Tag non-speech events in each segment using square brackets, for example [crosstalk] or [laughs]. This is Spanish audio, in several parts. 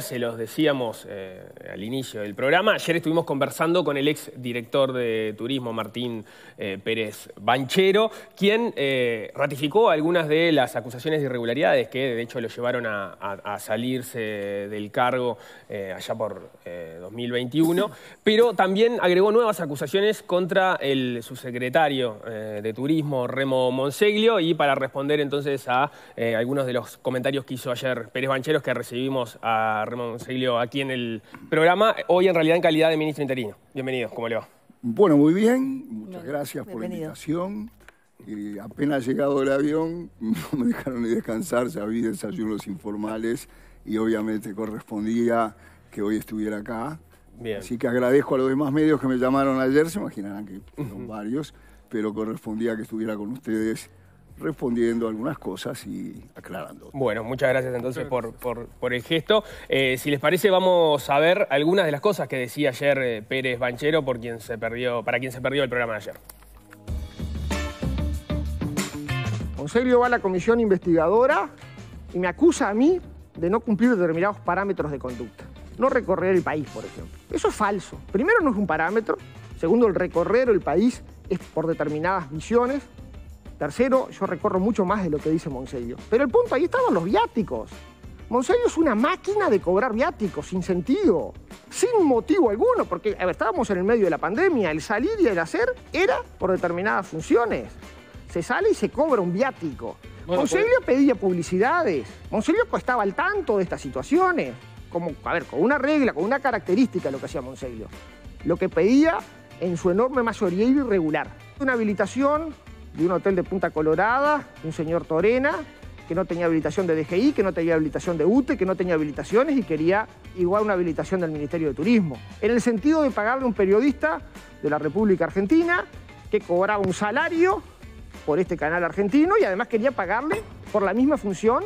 se los decíamos eh, al inicio del programa, ayer estuvimos conversando con el ex director de turismo Martín eh, Pérez Banchero, quien eh, ratificó algunas de las acusaciones de irregularidades que de hecho lo llevaron a, salirse del cargo allá por 2021, pero también agregó nuevas acusaciones contra el subsecretario de turismo Remo Monseglio y para responder entonces a algunos de los comentarios que hizo ayer Pérez Bancheros que recibimos a Ramón Seglio aquí en el programa, hoy en realidad en calidad de ministro interino. Bienvenidos, ¿cómo le va? Bueno, muy bien, muchas gracias por la invitación. Eh, apenas llegado el avión, [laughs] no me dejaron ni descansar, ya vi desayunos informales y obviamente correspondía que hoy estuviera acá. Así que agradezco a los demás medios que me llamaron ayer, se imaginarán que son varios, pero correspondía que estuviera con ustedes respondiendo algunas cosas y aclarando. Bueno, muchas gracias entonces por, el gesto. Eh, si les parece, vamos a ver algunas de las cosas que decía ayer eh, Pérez Banchero para quien se perdió el programa de ayer. serio va a la comisión investigadora y me acusa a mí de no cumplir determinados parámetros de conducta. No recorrer el país, por ejemplo. Eso es falso. Primero no es un parámetro. Segundo, el recorrer el país es por determinadas visiones Tercero, yo recorro mucho más de lo que dice Monsello. Pero el punto ahí estaban los viáticos. Monsello es una máquina de cobrar viáticos sin sentido, sin motivo alguno, porque estábamos en el medio de la pandemia, el salir y el hacer era por determinadas funciones. Se sale y se cobra un viático. Bueno, pues- pedía publicidades, Monselio costaba al tanto de estas situaciones, como, a ver, con una regla, con una característica lo que hacía Monselio. Lo que pedía en su enorme mayoría irregular. Una habilitación de un hotel de Punta Colorada, un señor Torena, que no tenía habilitación de DGI, que no tenía habilitación de UTE, que no tenía habilitaciones y quería igual una habilitación del Ministerio de Turismo. En el sentido de pagarle a un periodista de la República Argentina que cobraba un salario por este canal argentino y además quería pagarle por la misma función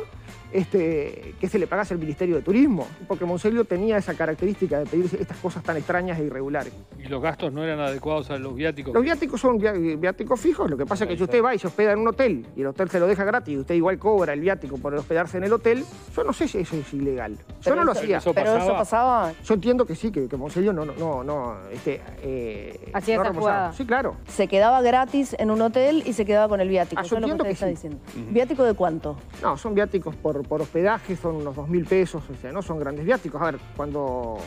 este, que se le pagase al Ministerio de Turismo, porque Monselio tenía esa característica de pedir estas cosas tan extrañas e irregulares. ¿Y los gastos no eran adecuados a los viáticos? Los viáticos son viáticos fijos, lo que pasa es que si usted va y se hospeda en un hotel y el hotel se lo deja gratis y usted igual cobra el viático por hospedarse en el hotel, yo no sé si eso es ilegal. yo no lo hacía. ¿Pero eso pasaba? Yo entiendo que sí, que, Monselio no, no, no, este, eh, Hacía Sí, claro. Se quedaba gratis en un hotel y se quedaba con el viático. Ah, yo entiendo lo que, está diciendo. ¿Viático de cuánto? No, son viáticos por por, hospedaje son unos 2.000 pesos, o sea, no son grandes viáticos. A ver, cuando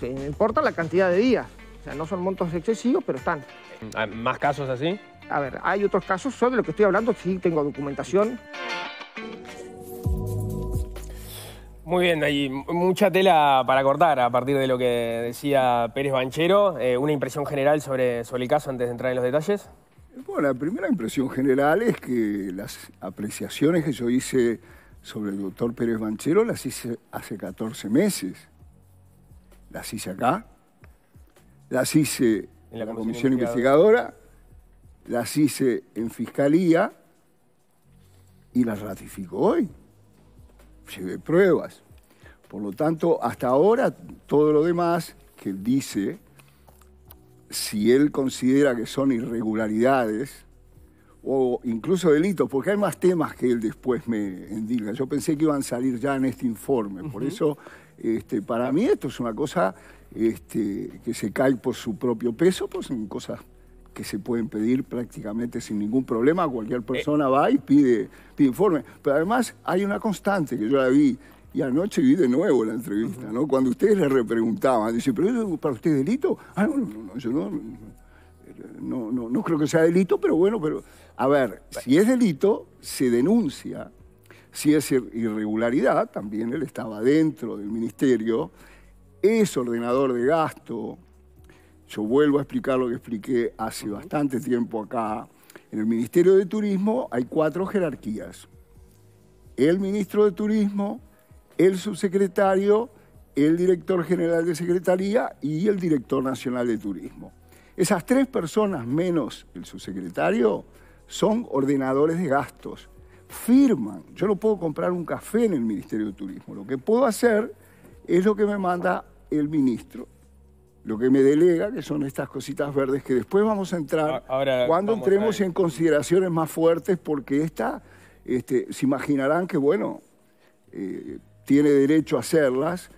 se importa la cantidad de días, o sea, no son montos excesivos, pero están. Ah, ¿Más casos así? A ver, hay otros casos, sobre de lo que estoy hablando sí tengo documentación. Muy bien, hay mucha tela para cortar a partir de lo que decía Pérez Banchero. Eh, ¿Una impresión general sobre, sobre el caso antes de entrar en los detalles? Bueno, la primera impresión general es que las apreciaciones que yo hice sobre el doctor Pérez Banchero las hice hace 14 meses. Las hice acá, las hice en la, comisión, investigadora, las hice en fiscalía y las ratifico hoy. Llevé pruebas. Por lo tanto, hasta ahora todo lo demás que él dice, si él considera que son irregularidades, o incluso delitos, porque hay más temas que él después me indica. Yo pensé que iban a salir ya en este informe, por eso este, para mí esto es una cosa este, que se cae por su propio peso, pues son cosas que se pueden pedir prácticamente sin ningún problema. Cualquier eh. persona va y pide, pide, informe. Pero además hay una constante que yo la vi. Y anoche vi de nuevo la entrevista, ¿no? Cuando ustedes le repreguntaban, dice, ¿pero eso para usted delito? Ah, no, no, no, yo no, no creo que sea delito, pero bueno, pero a ver, si es delito, se denuncia. Si es irregularidad, también él estaba dentro del ministerio, es ordenador de gasto. Yo vuelvo a explicar lo que expliqué hace bastante tiempo acá. En el Ministerio de Turismo hay cuatro jerarquías. El ministro de Turismo, el subsecretario, el director general de Secretaría y el director nacional de Turismo. Esas tres personas menos el subsecretario son ordenadores de gastos, firman. Yo no puedo comprar un café en el Ministerio de Turismo. Lo que puedo hacer es lo que me manda el ministro, lo que me delega, que son estas cositas verdes que después vamos a entrar cuando entremos en consideraciones más fuertes, porque esta, este, se imaginarán que, bueno, eh, tiene derecho a hacerlas.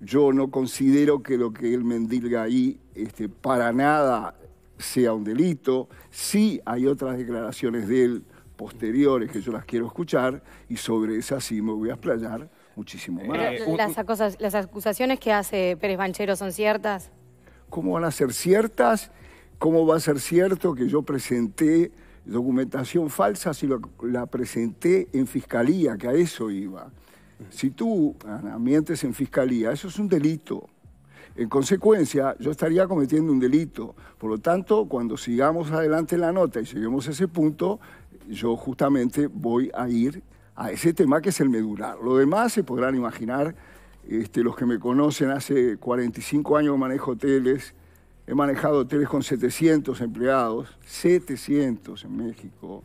Yo no considero que lo que él mendiga ahí este, para nada sea un delito. Sí hay otras declaraciones de él posteriores que yo las quiero escuchar y sobre esas sí me voy a explayar muchísimo más. Eh, las, acusaciones que hace Pérez Banchero son ciertas? ¿Cómo van a ser ciertas? ¿Cómo va a ser cierto que yo presenté documentación falsa si la presenté en fiscalía, que a eso iba? Si tú mientes en fiscalía, eso es un delito. En consecuencia, yo estaría cometiendo un delito. Por lo tanto, cuando sigamos adelante en la nota y lleguemos a ese punto, yo justamente voy a ir a ese tema que es el medular. Lo demás se podrán imaginar, este, los que me conocen hace 45 años manejo hoteles, he manejado hoteles con 700 empleados, 700 en México,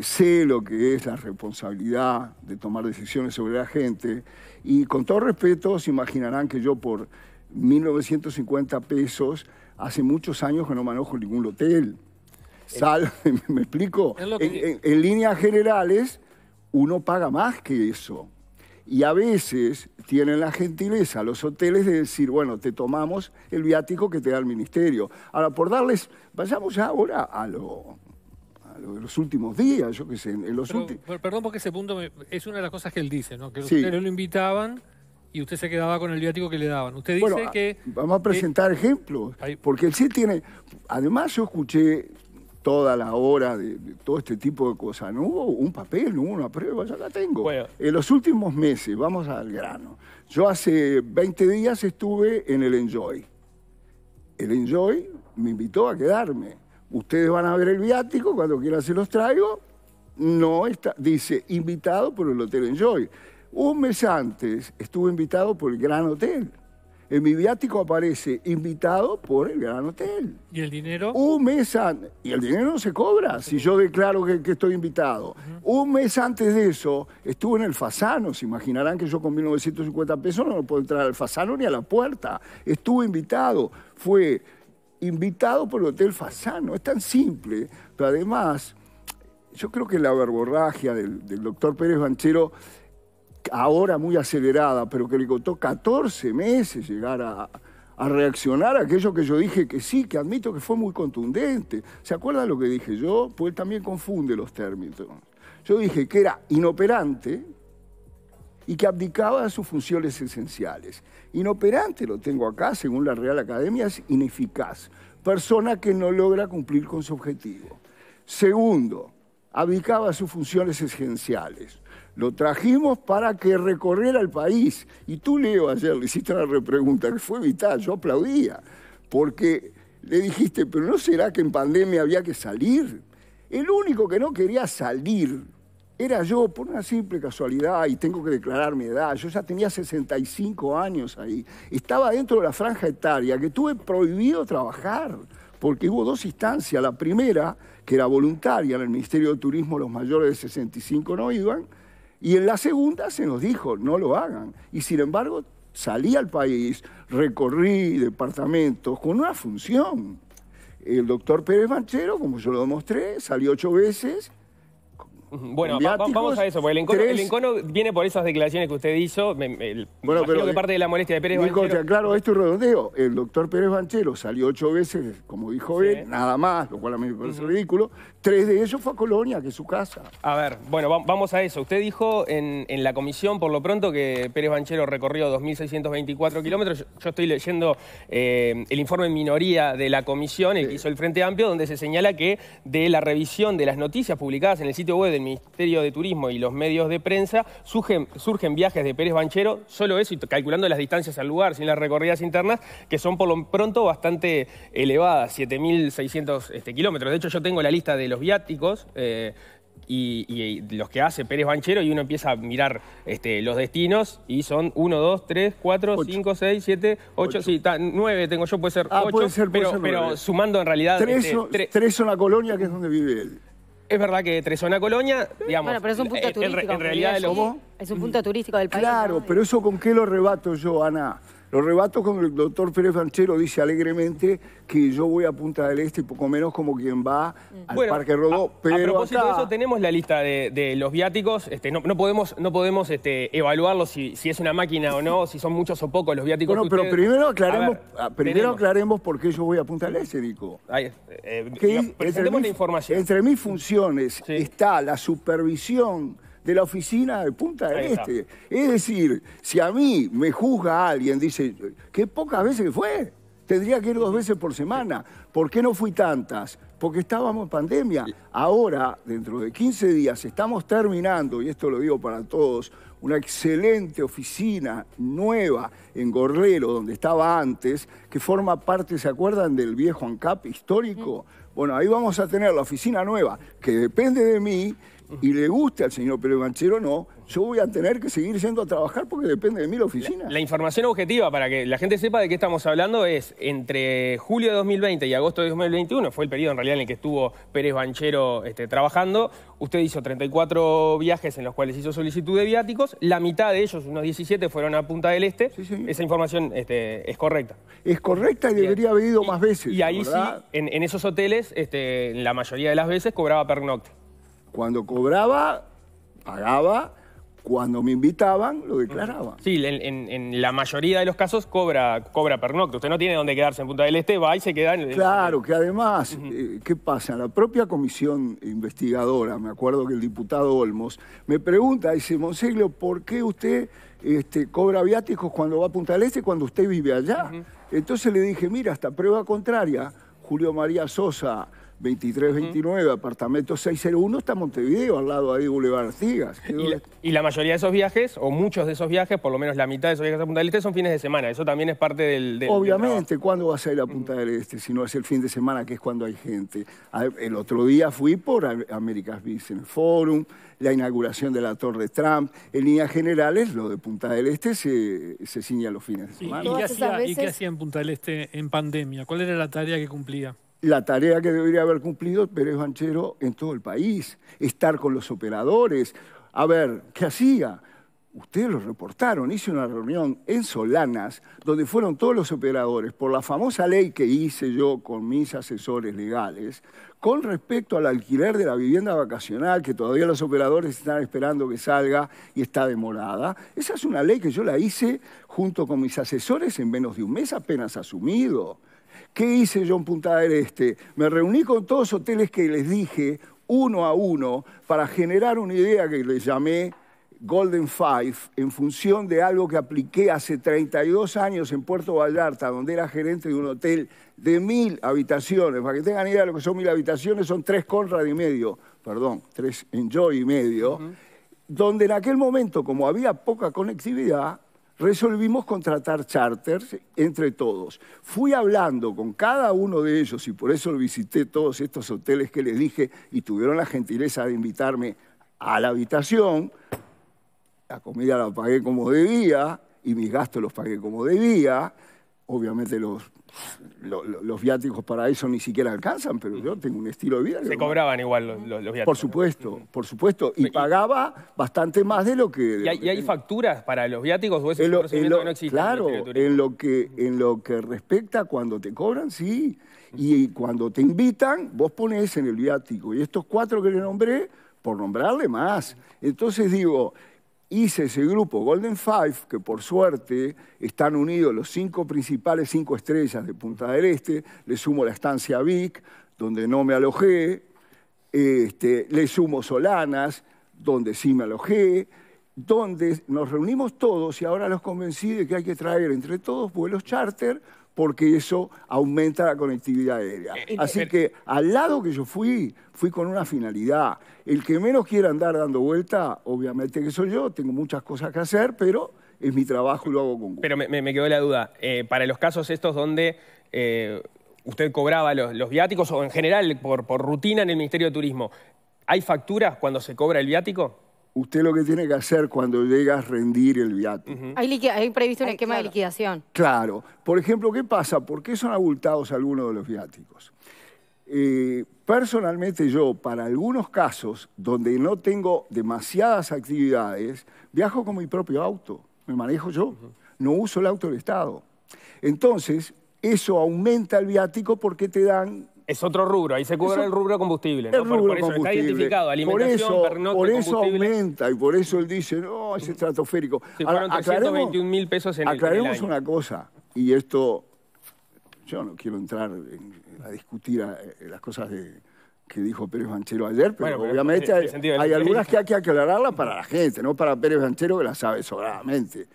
sé lo que es la responsabilidad de tomar decisiones sobre la gente y con todo respeto se imaginarán que yo por 1.950 pesos hace muchos años que no manejo ningún hotel. Sal, [laughs] ¿Me explico? En, líneas generales, uno paga más que eso. Y a veces tienen la gentileza los hoteles de decir, bueno, te tomamos el viático que te da el ministerio. Ahora, por darles, vayamos ya ahora a lo, de los últimos días, yo qué sé, en los últimos... Perdón porque ese punto es una de las cosas que él dice, ¿no? Que los lo invitaban y usted se quedaba con el viático que le daban. Usted dice ah, que... Vamos a eh, presentar ejemplos, porque el sí tiene... Además yo escuché toda la hora de, todo este tipo de cosas, no hubo un papel, no hubo una prueba, ya la tengo. En los últimos meses, vamos al grano, yo hace 20 días estuve en el Enjoy. El Enjoy me invitó a quedarme. Ustedes van a ver el viático, cuando quieran se los traigo. No está, dice invitado por el Hotel Enjoy. Un mes antes estuve invitado por el Gran Hotel. En mi viático aparece invitado por el Gran Hotel. ¿Y el dinero? Un mes antes. Y el dinero no se cobra si yo declaro que, estoy invitado. Un mes antes de eso estuve en el Fasano. Se imaginarán que yo con 1950 pesos no puedo entrar al Fasano ni a la puerta. Estuve invitado. Fue invitado por el Hotel Fasano. Es tan simple. Pero además, yo creo que la verborragia del, del doctor Pérez Banchero ahora muy acelerada, pero que le costó 14 meses llegar a, reaccionar a aquello que yo dije que sí, que admito que fue muy contundente. ¿Se acuerdan lo que dije yo? Pues también confunde los términos. Yo dije que era inoperante y que abdicaba de sus funciones esenciales. Inoperante, lo tengo acá, según la Real Academia, es ineficaz. Persona que no logra cumplir con su objetivo. Segundo, abdicaba de sus funciones esenciales. Lo trajimos para que recorriera el país. Y tú, Leo, ayer le hiciste una repregunta que fue vital, yo aplaudía, porque le dijiste, pero ¿no será que en pandemia había que salir? El único que no quería salir era yo, por una simple casualidad, y tengo que declarar mi edad, yo ya tenía 65 años ahí, estaba dentro de la franja etaria que tuve prohibido trabajar, porque hubo dos instancias, la primera, que era voluntaria, en el Ministerio de Turismo los mayores de 65 no iban, y en la segunda se nos dijo, no lo hagan. Y sin embargo, salí al país, recorrí departamentos con una función. El doctor Pérez Manchero, como yo lo demostré, salió ocho veces, [laughs] Bueno, vamos a eso, porque el encono, viene por esas declaraciones que usted hizo. bueno, pero, que parte de la molestia de Pérez Banchero... te aclaro esto redondeo. El doctor Pérez Banchero salió ocho veces, como dijo él, nada más, lo cual a mí me parece ridículo. Tres de ellos fue a Colonia, que es su casa. A ver, bueno, vamos a eso. Usted dijo en, la comisión, por lo pronto, que Pérez Banchero recorrió 2.624 kilómetros. Yo, estoy leyendo eh, el informe en minoría de la comisión, el que hizo el Frente Amplio, donde se señala que de la revisión de las noticias publicadas en el sitio web del Ministerio de Turismo y los medios de prensa, surgen, viajes de Pérez Banchero, solo eso, y calculando las distancias al lugar, sin las recorridas internas, que son por lo pronto bastante elevadas, 7.600 este, kilómetros. De hecho, yo tengo la lista de los viáticos. Eh, y, los que hace Pérez Banchero y uno empieza a mirar este, los destinos y son 1, 2, 3, 4, 5, 6, 7, 8, 9 tengo yo, puede ser 8, ah, pero, sumando en realidad... este, son la colonia que es donde vive él. Es verdad que Tresona Colonia, digamos. es un punto turístico. En, realidad, es, es un punto turístico del país. Claro, pero eso con qué lo rebato yo, Ana. Los rebatos con el doctor Pérez Banchero, dice alegremente que yo voy a Punta del Este, poco menos como quien va al mm. Parque Rodó. A, pero a propósito de eso, tenemos la lista de, los viáticos. Este, no, podemos, no podemos este, evaluarlo si, es una máquina o no, [laughs] si son muchos o pocos los viáticos. que pero primero aclaremos, ah, primero aclaremos por qué yo voy a Punta del Este, Nico. Eh, presentemos la información. Entre mis funciones está la supervisión de la oficina de Punta del Este. Es decir, si a mí me juzga alguien, dice, qué pocas veces fue. Tendría que ir dos veces por semana. ¿Por qué no fui tantas? Porque estábamos en pandemia. Ahora, dentro de 15 días, estamos terminando, y esto lo digo para todos, una excelente oficina nueva en Gorrero, donde estaba antes, que forma parte, ¿se acuerdan del viejo ANCAP histórico? Mm. Bueno, ahí vamos a tener la oficina nueva, que depende de mí, y le guste al señor Pérez Banchero no, yo voy a tener que seguir yendo a trabajar porque depende de mí la oficina. La, información objetiva, para que la gente sepa de qué estamos hablando, es entre julio de 2020 y agosto de 2021, fue el periodo en realidad en el que estuvo Pérez Banchero este, trabajando, usted hizo 34 viajes en los cuales hizo solicitud de viáticos, la mitad de ellos, unos 17, fueron a Punta del Este. Esa información este, es correcta. Es correcta y debería haber ido más veces. Y ahí sí, en, esos hoteles, este, la mayoría de las veces cobraba pernocte. Cuando cobraba, pagaba. Cuando me invitaban, lo declaraba. Sí, en, la mayoría de los casos cobra, cobra Usted no tiene dónde quedarse en Punta del Este, va y se queda en el... Claro, que además, eh, ¿qué pasa? La propia comisión investigadora, me acuerdo que el diputado Olmos, me pregunta, dice, Monseglio, ¿por qué usted este, cobra viáticos cuando va a Punta del Este cuando usted vive allá? Entonces le dije, mira, hasta prueba contraria, Julio María Sosa 2329, 29, apartamento 601, está Montevideo, al lado ahí Boulevard Artigas. Y la, mayoría de esos viajes, o muchos de esos viajes, por lo menos la mitad de esos viajes a Punta del Este, son fines de semana. Eso también es parte del. Obviamente, ¿cuándo vas a ir a Punta del Este? Si no es el fin de semana, que es cuando hay gente. Ah, el otro día fui por Américas Business Forum, la inauguración de la Torre Trump. En líneas generales, lo de Punta del Este se, se ciña los fines de semana. hacía, ¿Y qué hacía en Punta del Este en pandemia? ¿Cuál era la tarea que cumplía? la tarea que debería haber cumplido Pérez Banchero en todo el país, estar con los operadores. A ver, ¿qué hacía? Ustedes lo reportaron, hice una reunión en Solanas donde fueron todos los operadores por la famosa ley que hice yo con mis asesores legales con respecto al alquiler de la vivienda vacacional que todavía los operadores están esperando que salga y está demorada. Esa es una ley que yo la hice junto con mis asesores en menos de un mes apenas asumido. ¿Qué hice yo en Punta del Este? Me reuní con todos los hoteles que les dije, uno a uno, para generar una idea que les llamé Golden Five, en función de algo que apliqué hace 32 años en Puerto Vallarta, donde era gerente de un hotel de mil habitaciones. Para que tengan idea de lo que son mil habitaciones, son tres Conrad y medio, perdón, tres Enjoy y medio, donde en aquel momento, como había poca conectividad, resolvimos contratar charters entre todos. Fui hablando con cada uno de ellos y por eso visité todos estos hoteles que les dije y tuvieron la gentileza de invitarme a la habitación. La comida la pagué como debía y mis gastos los pagué como debía. Obviamente los los viáticos para eso ni siquiera alcanzan, pero yo tengo un estilo de vida. Se cobraban igual los, viáticos. Por supuesto, por supuesto. Y, pagaba bastante más de lo que... ¿Y hay, facturas para los viáticos o es no existe? Claro, en, lo que, en lo que respecta cuando te cobran, sí. Y cuando te invitan, vos pones en el viático. Y estos cuatro que le nombré, por nombrarle más. Entonces digo hice ese grupo Golden Five, que por suerte están unidos los cinco principales, cinco estrellas de Punta del Este, le sumo la estancia Vic, donde no me alojé, este, le sumo Solanas, donde sí me alojé, donde nos reunimos todos y ahora los convencí de que hay que traer entre todos vuelos charter porque eso aumenta la conectividad aérea. Eh, Así que al lado que yo fui, fui con una finalidad. El que menos quiera andar dando vuelta, obviamente que soy yo, tengo muchas cosas que hacer, pero es mi trabajo y lo hago con gusto. Pero me, quedó la duda, eh, para los casos estos donde... Eh, usted cobraba los, viáticos o en general por rutina en el Ministerio de Turismo. ¿Hay facturas cuando se cobra el viático? usted lo que tiene que hacer cuando llega a rendir el viático. hay, previsto un esquema de liquidación. Claro. Por ejemplo, ¿qué pasa? ¿Por qué son abultados algunos de los viáticos? Eh, personalmente yo, para algunos casos donde no tengo demasiadas actividades, viajo con mi propio auto, me manejo yo, no uso el auto del Estado. Entonces, eso aumenta el viático porque te dan es otro rubro, ahí se cubre el rubro combustible. rubro por, eso está identificado, alimentación, Por eso, aumenta y por eso él dice, no, es estratosférico. aclaremos una cosa, y esto, yo no quiero entrar a discutir eh, eh, las cosas que dijo Pérez Banchero ayer, pero, obviamente hay, hay algunas que hay que aclararlas para la gente, no para Pérez Banchero que las sabe sobradamente.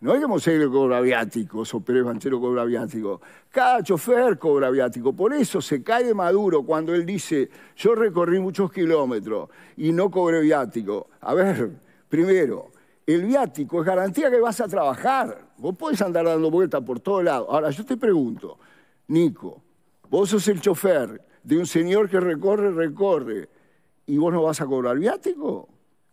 No hay que que cobra viático, o Pérez Banchero cobra viático. Cada chofer cobra viático. Por eso se cae de Maduro cuando él dice, yo recorrí muchos kilómetros y no cobré viático. A ver, primero, el viático es garantía que vas a trabajar. Vos podés andar dando vueltas por todos lados. Ahora, yo te pregunto, Nico, vos sos el chofer de un señor que recorre, recorre, y vos no vas a cobrar viático.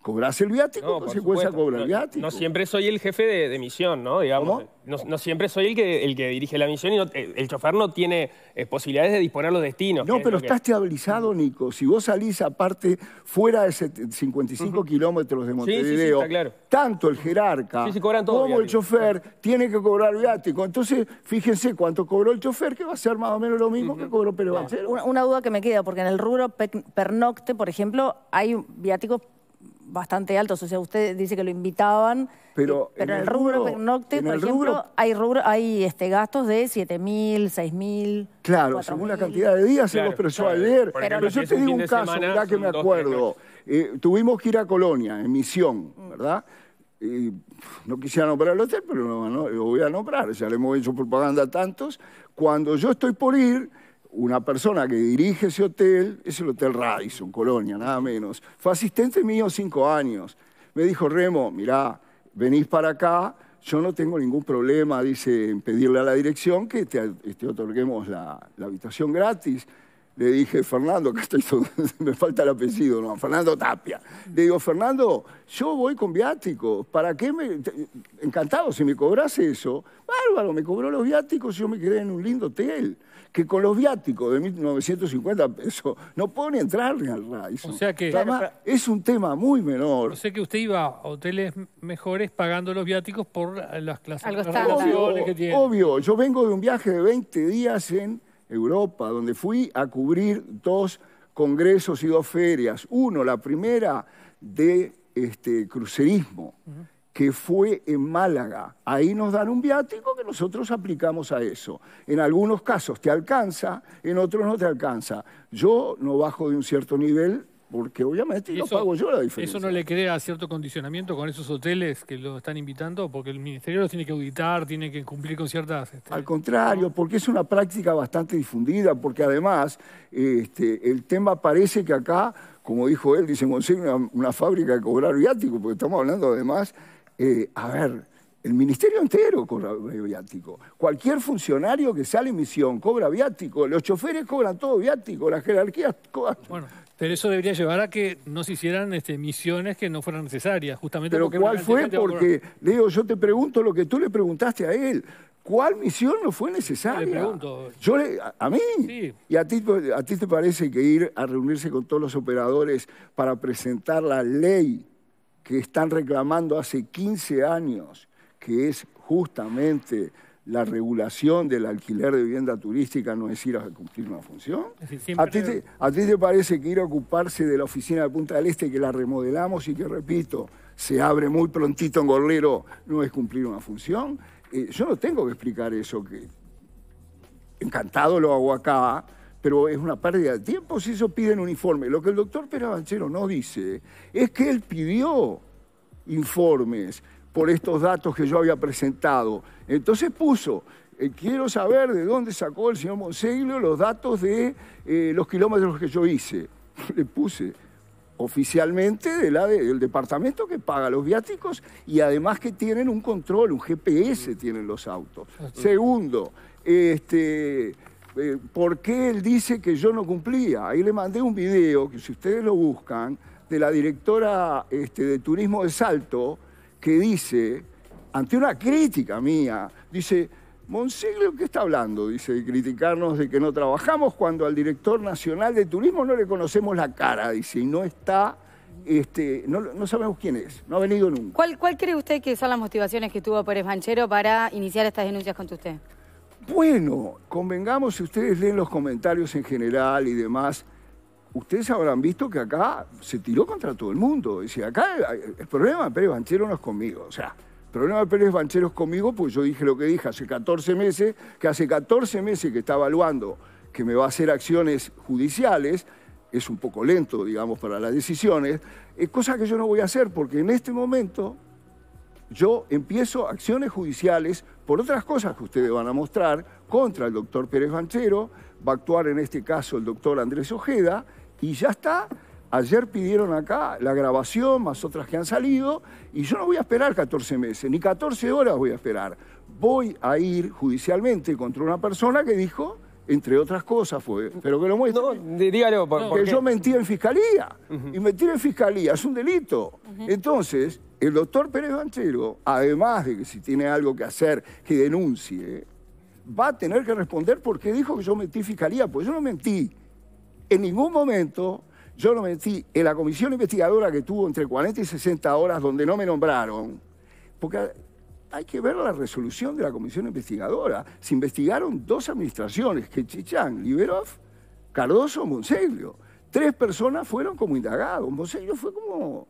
¿Cobras el viático? No, consecuencia pues, viático. No, siempre soy el jefe de, misión, ¿no? Digamos, No, siempre soy el que, el que dirige la misión y eh, el chofer no tiene eh, posibilidades de disponer los destinos. No, pero está estabilizado, Nico. Si vos salís aparte fuera de 55 kilómetros de Montevideo, tanto el jerarca como el chofer tiene que cobrar viático. Entonces, fíjense cuánto cobró el chofer, que va a ser más o menos lo mismo que cobró Perebanchero. una duda que me queda, porque en el rubro pernocte, por ejemplo, hay viáticos bastante altos. O sea, usted dice que lo invitaban, pero, eh, en el, rubro, pernocte, por ejemplo, hay, rubro, hay este, gastos de 7.000, 6.000. Claro, según la cantidad de días, claro, pero yo ayer, pero, yo te digo un caso, ya que me acuerdo. Eh, tuvimos que ir a Colonia, en misión, ¿verdad? Y no quisiera nombrar el hotel, pero no, lo voy a nombrar, ya le hemos hecho propaganda a tantos. Cuando yo estoy por ir una persona que dirige ese hotel, es el Hotel Radisson, Colonia, nada menos. Fue asistente mío cinco años. Me dijo, Remo, mirá, venís para acá, yo no tengo ningún problema, dice, en pedirle a la dirección que te, este, otorguemos la, habitación gratis. Le dije, Fernando, que estoy [laughs] me falta el apellido, no, Fernando Tapia. Le digo, Fernando, yo voy con viáticos, ¿para qué me...? Encantado, si me cobras eso, bárbaro, me cobró los viáticos y yo me quedé en un lindo hotel que con los viáticos de 1950 pesos no pueden entrar ni al RAIS. O sea que... es un tema muy menor. O sé que usted iba a hoteles mejores pagando los viáticos por las clases obvio, que tiene. Obvio, yo vengo de un viaje de 20 días en Europa, donde fui a cubrir dos congresos y dos ferias. Uno, la primera de este, crucerismo que fue en Málaga. Ahí nos dan un viático que nosotros aplicamos a eso. En algunos casos te alcanza, en otros no te alcanza. Yo no bajo de un cierto nivel porque obviamente eso, pago yo la diferencia. ¿Eso no le crea cierto condicionamiento con esos hoteles que lo están invitando? Porque el ministerio los tiene que auditar, tiene que cumplir con ciertas... Este, Al contrario, porque es una práctica bastante difundida, porque además este, el tema parece que acá, como dijo él, dicen consigue una, una fábrica de cobrar viático, porque estamos hablando además eh, a ver, el ministerio entero cobra viático. Cualquier funcionario que sale en misión cobra viático. Los choferes cobran todo viático. Las jerarquías cobran. Bueno, pero eso debería llevar a que no se hicieran este, misiones que no fueran necesarias, justamente. Pero ¿cuál fue? Porque, Leo, yo te pregunto lo que tú le preguntaste a él. ¿Cuál misión no fue necesaria? Le pregunto. Yo le, a, mí. ¿Y a ti, a ti te parece que ir a reunirse con todos los operadores para presentar la ley que están reclamando hace 15 años, que es justamente la regulación del alquiler de vivienda turística no es ir a cumplir una función? ¿A, ti te, parece que ir a ocuparse de la oficina de Punta del Este, que la remodelamos y que, repito, se abre muy prontito en Gorlero, no es cumplir una función? Eh, yo no tengo que explicar eso, que encantado lo hago acá, pero es una pérdida de tiempo si eso piden un informe. Lo que el doctor Pérez no dice es que él pidió informes por estos datos que yo había presentado. Entonces puso, eh, quiero saber de dónde sacó el señor Monseglio los datos de eh, los kilómetros que yo hice. [laughs] Le puse oficialmente de la del departamento que paga los viáticos y además que tienen un control, un GPS tienen los autos. Segundo, este, eh, por qué él dice que yo no cumplía. Ahí le mandé un video, que si ustedes lo buscan, de la directora este, de Turismo de Salto, que dice, ante una crítica mía, dice, Monsiglio, ¿qué está hablando? Dice, de criticarnos de que no trabajamos cuando al director nacional de turismo no le conocemos la cara, dice, y no está, este, no, sabemos quién es, no ha venido nunca. ¿Cuál, ¿Cuál cree usted que son las motivaciones que tuvo Pérez Manchero para iniciar estas denuncias contra usted? Bueno, convengamos, si ustedes leen los comentarios en general y demás, ustedes habrán visto que acá se tiró contra todo el mundo. Dice, acá el problema de Pérez Banchero no es conmigo. O sea, el problema de Pérez Banchero es conmigo, pues yo dije lo que dije hace 14 meses, que hace 14 meses que está evaluando que me va a hacer acciones judiciales, es un poco lento, digamos, para las decisiones, es cosa que yo no voy a hacer porque en este momento yo empiezo acciones judiciales por otras cosas que ustedes van a mostrar contra el doctor Pérez Banchero, va a actuar en este caso el doctor Andrés Ojeda y ya está. Ayer pidieron acá la grabación, más otras que han salido, y yo no voy a esperar 14 meses, ni 14 horas voy a esperar. Voy a ir judicialmente contra una persona que dijo entre otras cosas fue, pero que lo muestre. No, dígalo, por, que yo mentí en fiscalía. Y mentir en fiscalía es un delito. Entonces, el doctor Pérez Banchero, además de que si tiene algo que hacer, que denuncie, va a tener que responder porque dijo que yo mentí fiscalía, pues yo no mentí. En ningún momento yo no mentí. En la comisión investigadora que tuvo entre 40 y 60 horas donde no me nombraron, porque hay que ver la resolución de la comisión investigadora. Se investigaron dos administraciones, que Chichán, Liberov, Cardoso, Monseglio. Tres personas fueron como indagados. Monseglio fue como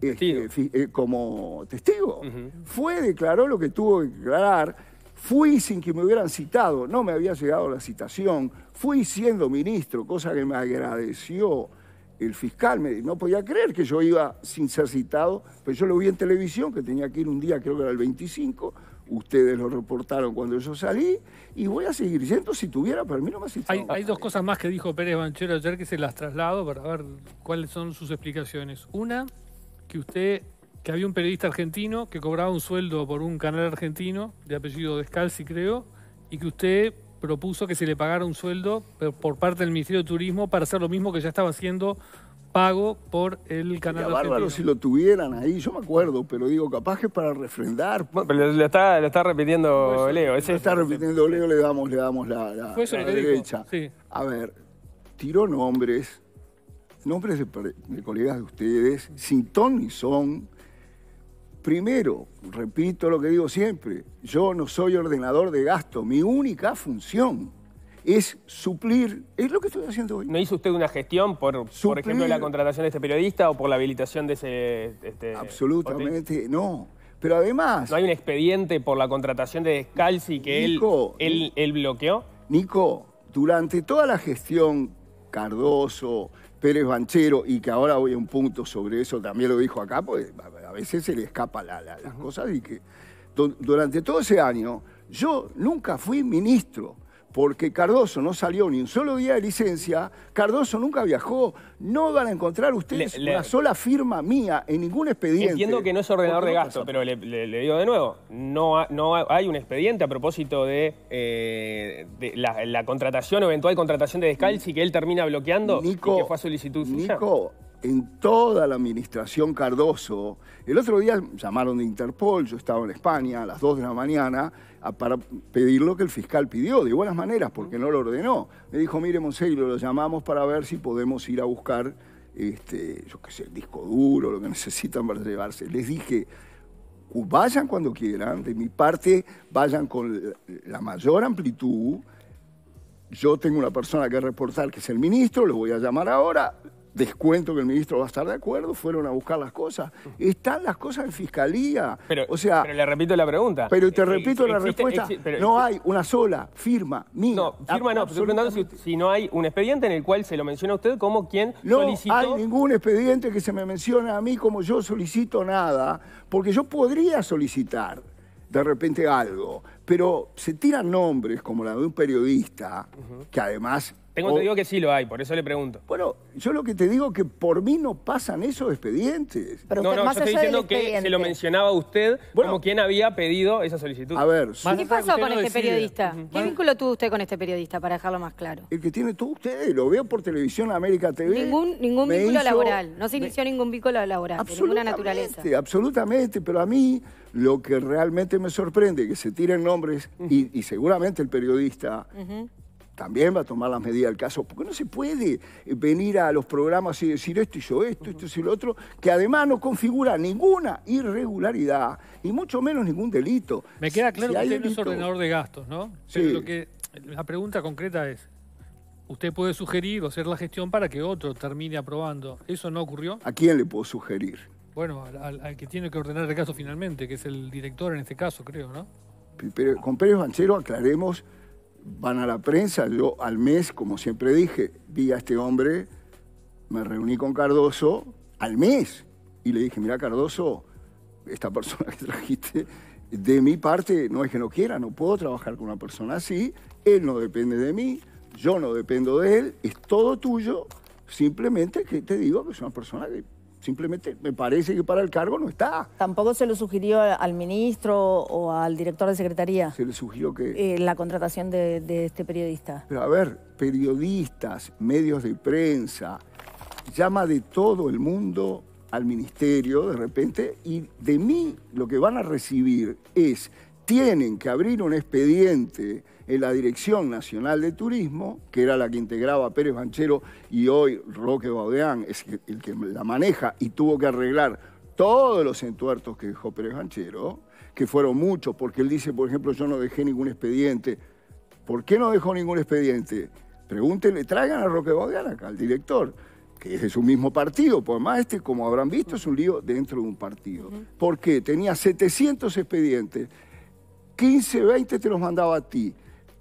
este, eh, como testigo. Fue, declaró lo que tuvo que declarar. Fui sin que me hubieran citado, no me había llegado la citación. Fui siendo ministro, cosa que me agradeció el fiscal. Me, no podía creer que yo iba sin ser citado, pero yo lo vi en televisión, que tenía que ir un día, creo que era el 25. Ustedes lo reportaron cuando yo salí y voy a seguir yendo si tuviera, pero mí no me hay, hay dos cosas más que dijo Pérez Banchero ayer que se las traslado para ver cuáles son sus explicaciones. Una, que usted, que había un periodista argentino que cobraba un sueldo por un canal argentino de apellido Descalzi, creo, y que usted propuso que se le pagara un sueldo por parte del Ministerio de Turismo para hacer lo mismo que ya estaba haciendo pago por el canal argentino. bárbaro si lo tuvieran ahí, yo me acuerdo, pero digo, capaz que para refrendar. Pero lo está, repitiendo Leo. ¿es está este. repitiendo Leo, le damos, le damos la, derecha. A ver, tiró nombres, nombres de, colegas de ustedes, sin ton ni son. Primero, repito lo que digo siempre, yo no soy ordenador de gasto, mi única función es suplir, es lo que estoy haciendo hoy. ¿No hizo usted una gestión por, por ejemplo, la contratación de este periodista o por la habilitación de ese... Este, absolutamente, no. Pero además... ¿No hay un expediente por la contratación de Descalzi que él, él bloqueó? Nico, durante toda la gestión Cardoso, Pérez Banchero, y que ahora voy a un punto sobre eso, también lo dijo acá, pues a veces se le escapa la, las cosas y que durante todo ese año yo nunca fui ministro porque Cardoso no salió ni un solo día de licencia, Cardoso nunca viajó, no van a encontrar ustedes una sola firma mía en ningún expediente. Entiendo que no es ordenador de gasto, pero le, digo de nuevo, no, no hay un expediente a propósito de, eh, la, contratación, eventual contratación de Descalzi que él termina bloqueando Nico, que fue a solicitud Nico, en toda la administración Cardoso, el otro día llamaron de Interpol, yo estaba en España a las 2 de la mañana, para pedir lo que el fiscal pidió, de buenas maneras, porque no lo ordenó. Me dijo, mire, Monseiro, lo llamamos para ver si podemos ir a buscar, este, yo qué sé, el disco duro, lo que [laughs] necesitan para llevarse. Les dije, vayan cuando quieran, de mi parte, vayan con la mayor amplitud. Yo tengo una persona que reportar que es el ministro, lo voy a llamar ahora, descuento que el ministro va a estar de acuerdo, fueron a buscar las cosas. Están las cosas en fiscalía. Pero, o sea, le repito la pregunta. Pero te eh, eh, repito la respuesta. no hay una sola firma mía. No, firma no. Estoy preguntando si, no hay un expediente en el cual se lo menciona a usted como quien solicitó... No hay ningún expediente que se me menciona a mí como yo solicito nada, porque yo podría solicitar de repente algo. Pero se tiran nombres como la de un periodista, que además... Tengo, que te digo que sí lo hay, por eso le pregunto. Bueno, yo lo que te digo es que por mí no pasan esos expedientes. Pero no, no, yo estoy diciendo que se lo mencionaba usted como quien había pedido esa solicitud. A ver... ¿Qué pasó con este periodista? ¿Qué vínculo tuvo usted con este periodista, para dejarlo más claro? El que tiene todo usted, lo veo por televisión América TV. Ningún, vínculo laboral, no se inició ningún vínculo laboral, de ninguna naturaleza. Absolutamente, pero a mí lo que realmente me sorprende, es que se tiren nombres y, seguramente el periodista también va a tomar las medidas del caso, porque no se puede eh, venir a los programas y decir esto y yo esto, esto y lo otro, que además no configura ninguna irregularidad y mucho menos ningún delito. Me queda claro que usted no es ordenador de gastos, ¿no? la pregunta concreta es, usted puede sugerir o hacer la gestión para que otro termine aprobando. ¿Eso no ocurrió? ¿A quién le puedo sugerir? Bueno, al, que tiene que ordenar el caso finalmente, que es el director en este caso, creo, ¿no? Pero con Pérez Banchero aclaremos, van a la prensa, yo al mes, como siempre dije, vi a este hombre, me reuní con Cardoso al mes y le dije, mira Cardoso, esta persona que [laughs] trajiste, de mi parte no es que no quiera, no puedo trabajar con una persona así, él no depende de mí, yo no dependo de él, es todo tuyo, simplemente que te digo que es una persona que Simplemente me parece que para el cargo no está. ¿Tampoco se lo sugirió al ministro o al director de secretaría? Se le sugirió que... Eh, la contratación de, de, este periodista. Pero a ver, periodistas, medios de prensa, llama de todo el mundo al ministerio de repente y de mí lo que van a recibir es, tienen que abrir un expediente en la Dirección Nacional de Turismo, que era la que integraba Pérez Banchero y hoy Roque Baudeán es el que la maneja y tuvo que arreglar todos los entuertos que dejó Pérez Banchero, que fueron muchos, porque él dice, por ejemplo, yo no dejé ningún expediente. ¿Por qué no dejó ningún expediente? Pregúntenle, traigan a Roque Baudeán acá, al director que es de su mismo partido, por más este, como habrán visto, es un lío dentro de un partido. ¿Por qué? Tenía 700 expedientes, 15, 20 te los mandaba a ti,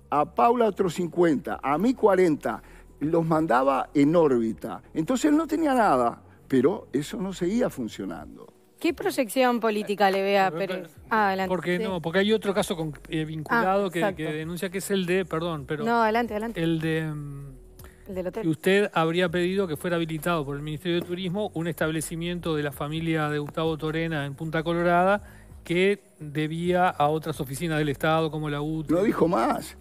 a Paula otros 50, a mí 40, los mandaba en órbita. Entonces él no tenía nada, pero eso no seguía funcionando. ¿Qué proyección política le ve a Pérez? adelante. Porque no, porque hay otro caso con, eh, vinculado ah, que, denuncia que es el de, perdón, pero no, adelante, adelante. El de mm, el del hotel. usted habría pedido que fuera habilitado por el Ministerio de Turismo un establecimiento de la familia de Gustavo Torena en Punta Colorada que debía a otras oficinas del Estado como la UTI. E. No dijo más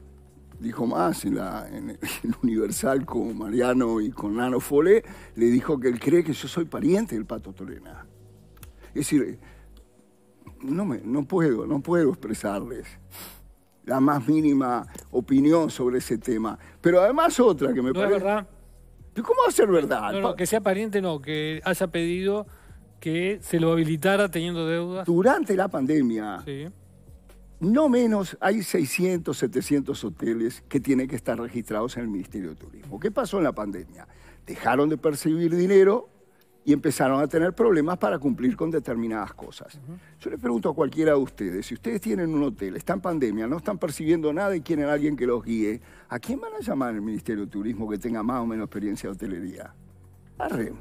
dijo más en, el [laughs] Universal con Mariano y con Nano Fole, le dijo que él cree que yo soy pariente del Pato Tolena. Es decir, no, me, no puedo, no puedo expresarles la más mínima opinión sobre ese tema. Pero además otra que me parece... verdad. ¿Cómo va a ser verdad? que sea pariente no, que haya pedido que se lo habilitara teniendo deudas. Durante la pandemia. Sí no menos hay 600, 700 hoteles que tienen que estar registrados en el Ministerio de Turismo. ¿Qué pasó en la pandemia? Dejaron de percibir dinero y empezaron a tener problemas para cumplir con determinadas cosas. Yo les pregunto a cualquiera de ustedes, si ustedes tienen un hotel, está en pandemia, no están percibiendo nada y quieren alguien que los guíe, ¿a quién van a llamar el Ministerio de Turismo que tenga más o menos experiencia de hotelería? A REM.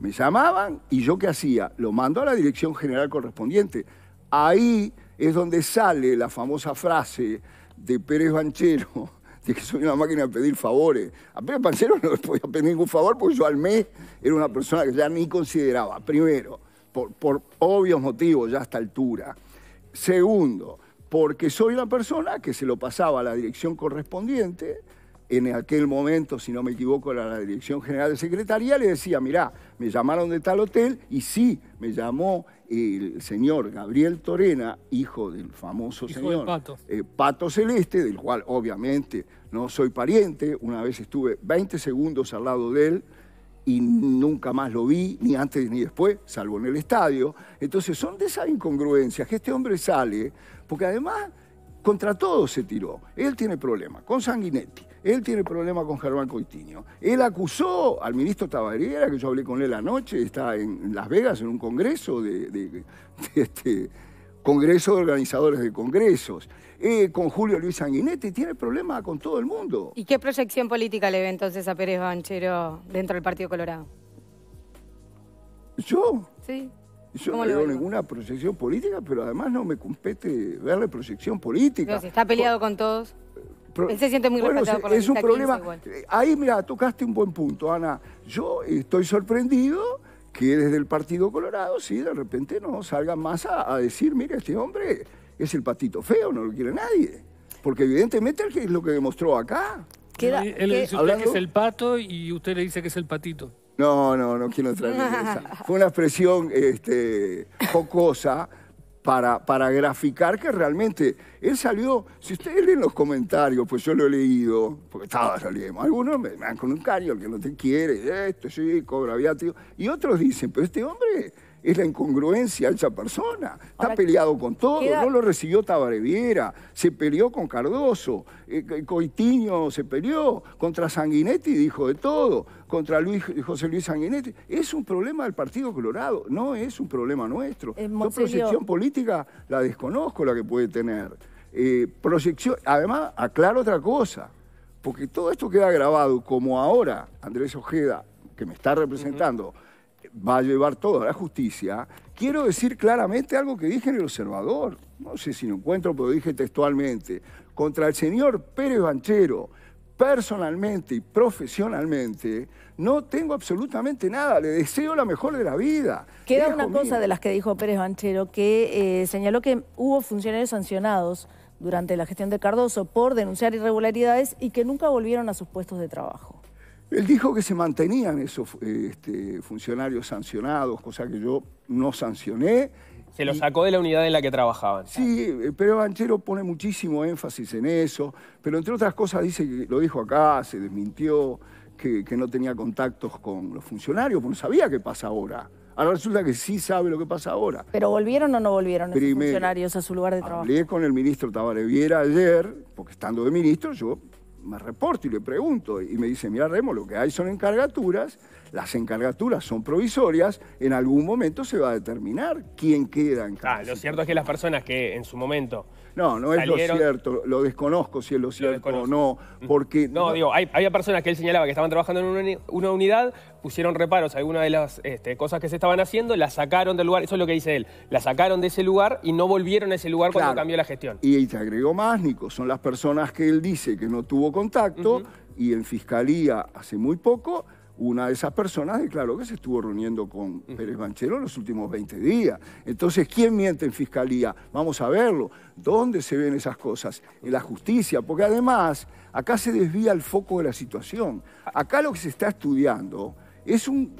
Me llamaban y yo qué hacía? Lo mando a la dirección general correspondiente. Ahí es donde sale la famosa frase de Pérez Banchero, [laughs] de que soy una máquina de pedir favores. A Pérez Banchero no le podía pedir ningún favor porque yo al mes era una persona que ya ni consideraba, primero, por, por obvios motivos ya a esta altura. Segundo, porque soy la persona que se lo pasaba a la dirección correspondiente, en aquel momento, si no me equivoco, era la Dirección General de Secretaría, le decía, mirá, me llamaron de tal hotel y sí, me llamó el señor Gabriel Torena, hijo del famoso señor eh, Pato. Celeste, del cual obviamente no soy pariente, una vez estuve 20 segundos al lado de él y nunca más lo vi, ni antes ni después, salvo en el estadio. Entonces son de esas incongruencias que este hombre sale, porque además contra todo se tiró. Él tiene problemas con Sanguinetti, él tiene problema con Germán Coitiño. Él acusó al ministro Tabariera, que yo hablé con él anoche, está en Las Vegas en un congreso de, este, Congreso de Organizadores de Congresos. Eh, con Julio Luis Sanguinetti, tiene problemas con todo el mundo. ¿Y qué proyección política le ve entonces a Pérez Banchero dentro del Partido Colorado? ¿Yo? Sí. Yo no le veo ninguna proyección política, pero además no me compete verle proyección política. Pero si está peleado con todos. Él se siente muy respetado por Es un problema. Ahí, mira, tocaste un buen punto, Ana. Yo estoy sorprendido que desde el Partido Colorado, sí, de repente no salga más a, decir, mire, este hombre es el patito feo, no lo quiere nadie. Porque evidentemente es lo que demostró acá. él le dice que es el pato y usted le dice que es el patito. No, no, no quiero entrar en esa. [laughs] Fue una expresión este, jocosa para, graficar que realmente él salió, si ustedes leen los comentarios, pues yo lo he leído, porque estaba saliendo, algunos me, dan con un caño, el que no te quiere, esto sí, cobra y otros dicen, pero este hombre es la incongruencia de esa persona. Está peleado con todo, no lo recibió Tabareviera, se peleó con Cardoso, eh, eh, Coitiño se peleó, contra Sanguinetti dijo de todo, contra José Luis Sanguinetti. Es un problema del Partido Colorado, no es un problema nuestro. Eh, Yo proyección política la desconozco la que puede tener. proyección, además, aclaro otra cosa, porque todo esto queda grabado como ahora Andrés Ojeda, que me está representando, va a llevar todo a la justicia, quiero decir claramente algo que dije en el observador, no sé si lo encuentro, pero dije textualmente, contra el señor Pérez Banchero, personalmente y profesionalmente, no tengo absolutamente nada, le deseo la mejor de la vida. Queda una cosa de las que dijo Pérez Banchero, que eh, señaló que hubo funcionarios sancionados durante la gestión de Cardoso por denunciar irregularidades y que nunca volvieron a sus puestos de trabajo. Él dijo que se mantenían esos este, funcionarios sancionados, cosa que yo no sancioné. Se los sacó de la unidad en la que trabajaban. Sí, pero Banchero pone muchísimo énfasis en eso, pero entre otras cosas dice que lo dijo acá, se desmintió, que, no tenía contactos con los funcionarios, porque no sabía qué pasa ahora. Ahora resulta que sí sabe lo que pasa ahora. ¿Pero volvieron o no volvieron esos funcionarios a su lugar de trabajo? Hablé con el ministro Tabareviera ayer, porque estando de ministro yo me reporto y le pregunto y me dice, mira Remo, lo que hay son encargaturas, las encargaturas son provisorias, en algún momento se va a determinar quién queda en ah, Lo cierto es que las personas que en su momento... No, no es lo cierto, lo desconozco si es lo cierto o no, porque... No, digo, había personas que él señalaba que estaban trabajando en una unidad, pusieron reparos a algunas de las este, cosas que se estaban haciendo, la sacaron del lugar, eso es lo que dice él, la sacaron de ese lugar y no volvieron a ese lugar cuando cambió la gestión. Y, ahí te agregó más, Nico, son las personas que él dice que no tuvo contacto y en Fiscalía hace muy poco una de esas personas declaró que se estuvo reuniendo con Pérez Banchero los últimos 20 días. Entonces, ¿quién miente en fiscalía? Vamos a verlo. ¿Dónde se ven esas cosas? En la justicia, porque además acá se desvía el foco de la situación. Acá lo que se está estudiando es un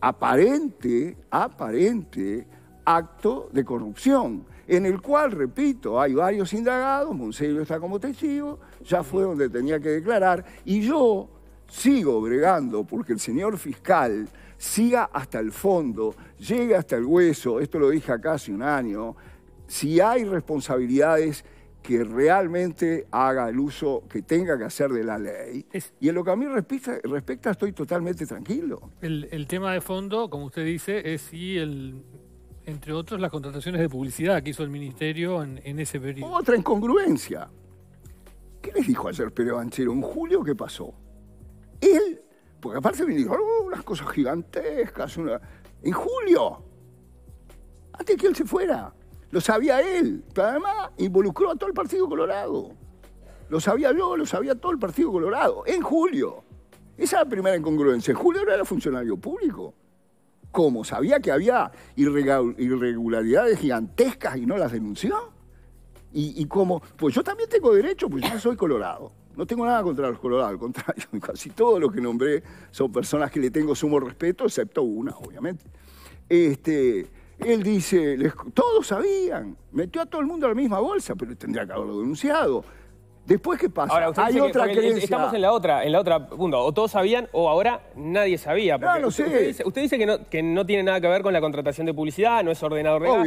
aparente, aparente acto de corrupción, en el cual, repito, hay varios indagados, Monsello está como testigo, ya fue donde tenía que declarar, y yo sigo bregando porque el señor fiscal siga hasta el fondo, llegue hasta el hueso, esto lo dije acá hace un año, si hay responsabilidades que realmente haga el uso que tenga que hacer de la ley. y en lo que a mí respecta, respecta estoy totalmente tranquilo. El, tema de fondo, como usted dice, es si el, entre otros las contrataciones de publicidad que hizo el ministerio en, ese periodo. Otra incongruencia. ¿Qué les dijo ayer Pedro Banchero en julio qué pasó? Él, porque aparte me dijo oh, unas cosas gigantescas, en julio, antes que él se fuera. Lo sabía él, pero además involucró a todo el Partido Colorado. Lo sabía yo, lo sabía todo el Partido Colorado, en julio. Esa es la primera incongruencia. En julio era funcionario público. ¿Cómo? ¿Sabía que había irregularidades gigantescas y no las denunció? ¿Y, y cómo? Pues yo también tengo derecho, pues yo soy colorado. No tengo nada contra los colorados, al contrario, [laughs] casi todos los que nombré son personas que le tengo sumo respeto, excepto una, obviamente. Este, él dice, todos sabían, metió a todo el mundo a la misma bolsa, pero tendría que haberlo denunciado. Después, ¿qué pasa? Ahora, usted que, Estamos en la otra, en la otra punto. O todos sabían o ahora nadie sabía. usted, dice, que, no, que, no, tiene nada que ver con la contratación de publicidad, no es ordenador de Obvio,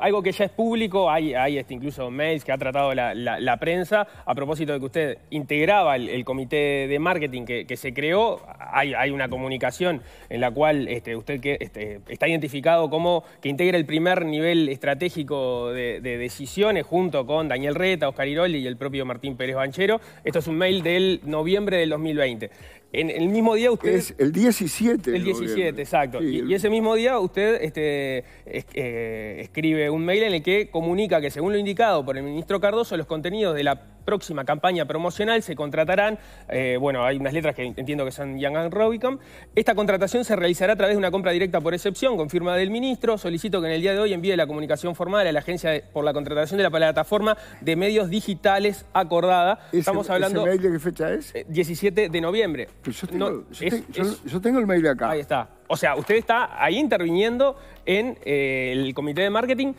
algo, que ya es público, hay, este, incluso mails que ha tratado la, prensa a propósito de que usted integraba el, comité de marketing que, se creó. Hay, una comunicación en la cual este, usted este, está identificado como que integra el primer nivel estratégico de, decisiones junto con Daniel Reta, Oscar Iroy y el propio Martín Pérez Banchero. Esto es un mail del noviembre del 2020 el mismo día usted... Es el 17. El 17, exacto. y, ese mismo día usted este, eh, escribe un mail en el que comunica que según lo indicado por el ministro Cardoso, los contenidos de la próxima campaña promocional se contratarán, eh, bueno, hay unas letras que entiendo que son Young and Robicam. Esta contratación se realizará a través de una compra directa por excepción, con firma del ministro. Solicito que en el día de hoy envíe la comunicación formal a la agencia por la contratación de la plataforma de medios digitales acordada. Estamos hablando... ¿Ese mail de qué fecha es? 17 de noviembre. Yo tengo, el mail acá. Ahí está. O sea, usted está ahí interviniendo en eh, el comité de marketing,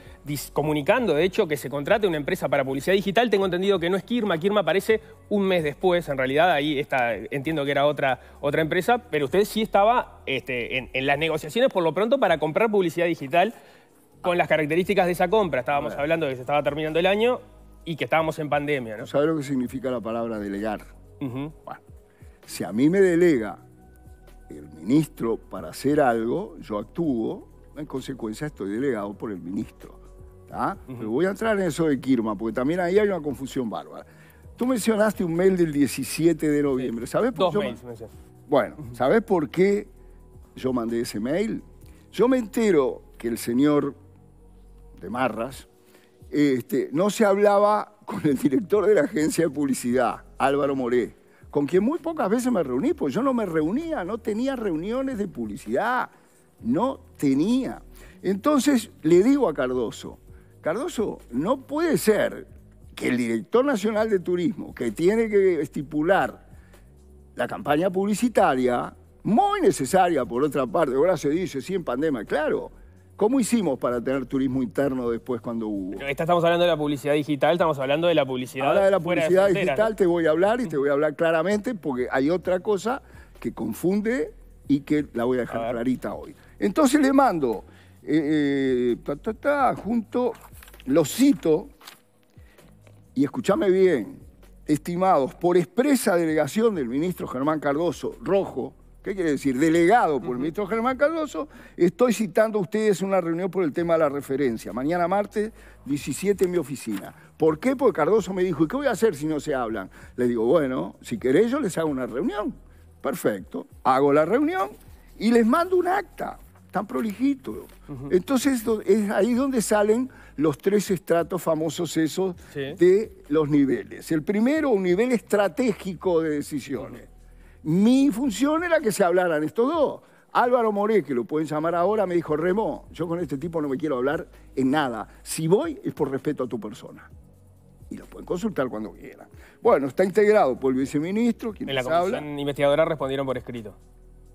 comunicando, de hecho, que se contrate una empresa para publicidad digital. Tengo entendido que no es Kirma. Kirma aparece un mes después, en realidad. Ahí está, entiendo que era otra, otra empresa. Pero usted sí estaba este, en, las negociaciones, por lo pronto, para comprar publicidad digital con las características de esa compra. Estábamos hablando de que se estaba terminando el año y que estábamos en pandemia. ¿no? ¿Sabes lo que significa la palabra delegar? bueno si a mí me delega el ministro para hacer algo, yo actúo, en consecuencia estoy delegado por el ministro. Pero voy a entrar en eso de Kirma, porque también ahí hay una confusión bárbara. Tú mencionaste un mail del 17 de noviembre. ¿Sabes por qué? Bueno, ¿sabes por qué yo mandé ese mail? Yo me entero que el señor de Marras este, no se hablaba con el director de la agencia de publicidad, Álvaro Moré con quien muy pocas veces me reuní, pues yo no me reunía, no tenía reuniones de publicidad, no tenía. Entonces le digo a Cardoso, Cardoso, no puede ser que el director nacional de turismo, que tiene que estipular la campaña publicitaria, muy necesaria por otra parte, ahora se dice, sí, en pandemia, claro, ¿Cómo hicimos para tener turismo interno después cuando hubo? estamos hablando de la publicidad digital, estamos hablando de la publicidad. Ahora de la publicidad digital te voy a hablar y te voy a hablar claramente porque hay otra cosa que confunde y que la voy a dejar clarita hoy. Entonces le mando, eh, eh, junto, lo cito, y escúchame bien, estimados, por expresa delegación del ministro Germán Cardoso Rojo, quiere decir? Delegado por el ministro Germán Cardoso, estoy citando a ustedes una reunión por el tema de la referencia. Mañana martes, 17 en mi oficina. ¿Por qué? Porque Cardoso me dijo, ¿y qué voy a hacer si no se hablan? Le digo, bueno, si queréis yo les hago una reunión. Perfecto. Hago la reunión y les mando un acta. Tan prolijito. Entonces es ahí donde salen los tres estratos famosos esos de los niveles. El primero, un nivel estratégico de decisiones. Mi función era que se hablaran estos dos. Álvaro Moré, que lo pueden llamar ahora, me dijo, Remo, yo con este tipo no me quiero hablar en nada. Si voy es por respeto a tu persona. Y lo pueden consultar cuando quieran. Bueno, está integrado por el viceministro, quien En la investigadora respondieron por escrito.